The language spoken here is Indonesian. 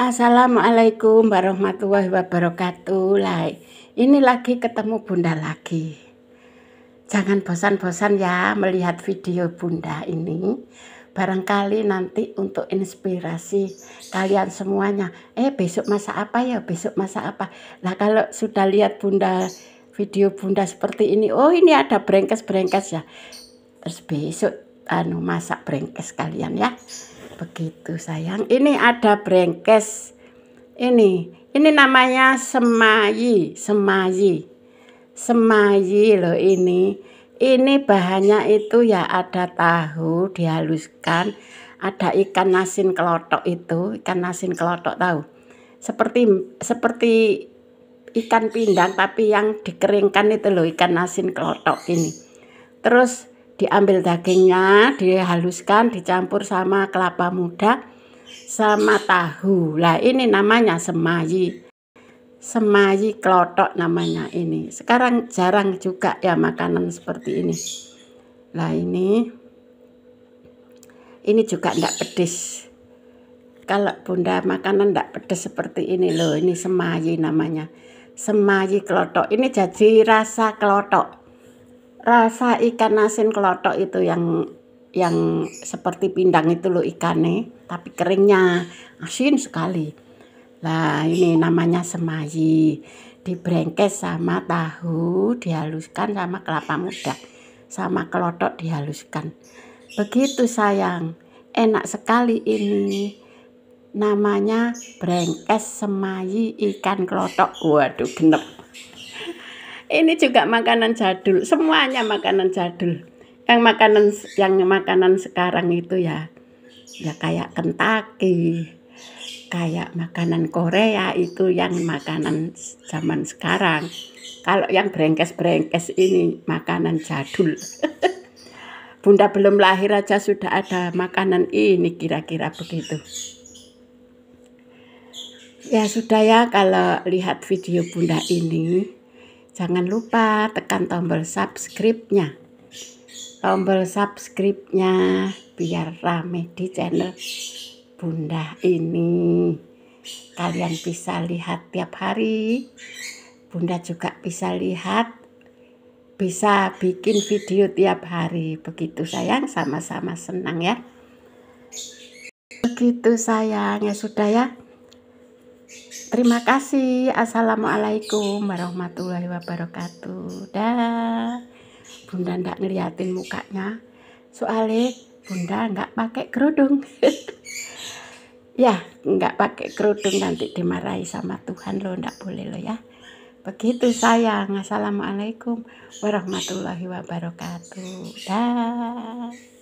Assalamualaikum warahmatullahi wabarakatuh. Lai, ini lagi ketemu Bunda lagi. Jangan bosan-bosan ya melihat video Bunda ini. Barangkali nanti untuk inspirasi kalian semuanya. Eh besok masa apa ya? Besok masa apa? Nah kalau sudah lihat Bunda video Bunda seperti ini, oh ini ada brengkes-brengkes ya. Terus besok anu masak brengkes kalian ya begitu sayang. Ini ada brengkes. Ini, ini namanya semayi, semayi. Semayi loh ini. Ini bahannya itu ya ada tahu dihaluskan, ada ikan asin kelotok itu, ikan asin kelotok tahu. Seperti seperti ikan pindang tapi yang dikeringkan itu loh ikan asin kelotok ini. Terus diambil dagingnya dihaluskan dicampur sama kelapa muda sama tahu lah ini namanya semayi semayi klotok namanya ini sekarang jarang juga ya makanan seperti ini lah ini ini juga enggak pedes kalau bunda makanan enggak pedes seperti ini loh ini semayi namanya semayi klotok ini jadi rasa klotok rasa ikan asin kelotok itu yang yang seperti pindang itu loh ikannya tapi keringnya asin sekali lah ini namanya semayi dibrengkes sama tahu dihaluskan sama kelapa muda sama kelotok dihaluskan begitu sayang enak sekali ini namanya brengkes semayi ikan kelotok waduh genep ini juga makanan jadul semuanya makanan jadul yang makanan yang makanan sekarang itu ya ya kayak Kentucky kayak makanan Korea itu yang makanan zaman sekarang kalau yang brengkes-brengkes ini makanan jadul Bunda belum lahir aja sudah ada makanan ini kira-kira begitu. Ya sudah ya kalau lihat video Bunda ini Jangan lupa tekan tombol subscribe-nya. Tombol subscribe-nya biar rame di channel Bunda ini. Kalian bisa lihat tiap hari. Bunda juga bisa lihat bisa bikin video tiap hari. Begitu sayang, sama-sama senang ya. Begitu sayang ya sudah ya. Terima kasih. Assalamualaikum warahmatullahi wabarakatuh. Dah. Bunda ndak ngeliatin mukanya. Soalnya Bunda nggak pakai kerudung. ya, nggak pakai kerudung nanti dimarahi sama Tuhan lo ndak boleh lo ya. Begitu sayang. Assalamualaikum warahmatullahi wabarakatuh. Dah.